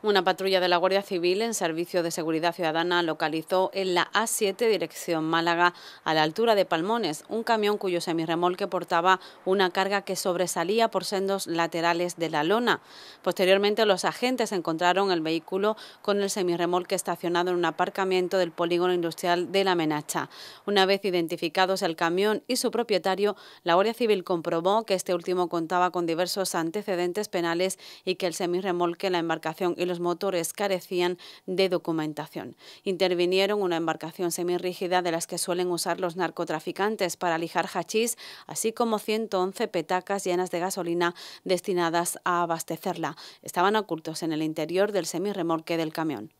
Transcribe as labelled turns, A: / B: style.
A: Una patrulla de la Guardia Civil en Servicio de Seguridad Ciudadana localizó en la A7 dirección Málaga, a la altura de Palmones, un camión cuyo semirremolque portaba una carga que sobresalía por sendos laterales de la lona. Posteriormente, los agentes encontraron el vehículo con el semirremolque estacionado en un aparcamiento del polígono industrial de La Menacha. Una vez identificados el camión y su propietario, la Guardia Civil comprobó que este último contaba con diversos antecedentes penales y que el semirremolque, la embarcación y los motores carecían de documentación. Intervinieron una embarcación semirrígida de las que suelen usar los narcotraficantes para lijar hachís, así como 111 petacas llenas de gasolina destinadas a abastecerla. Estaban ocultos en el interior del semirremolque del camión.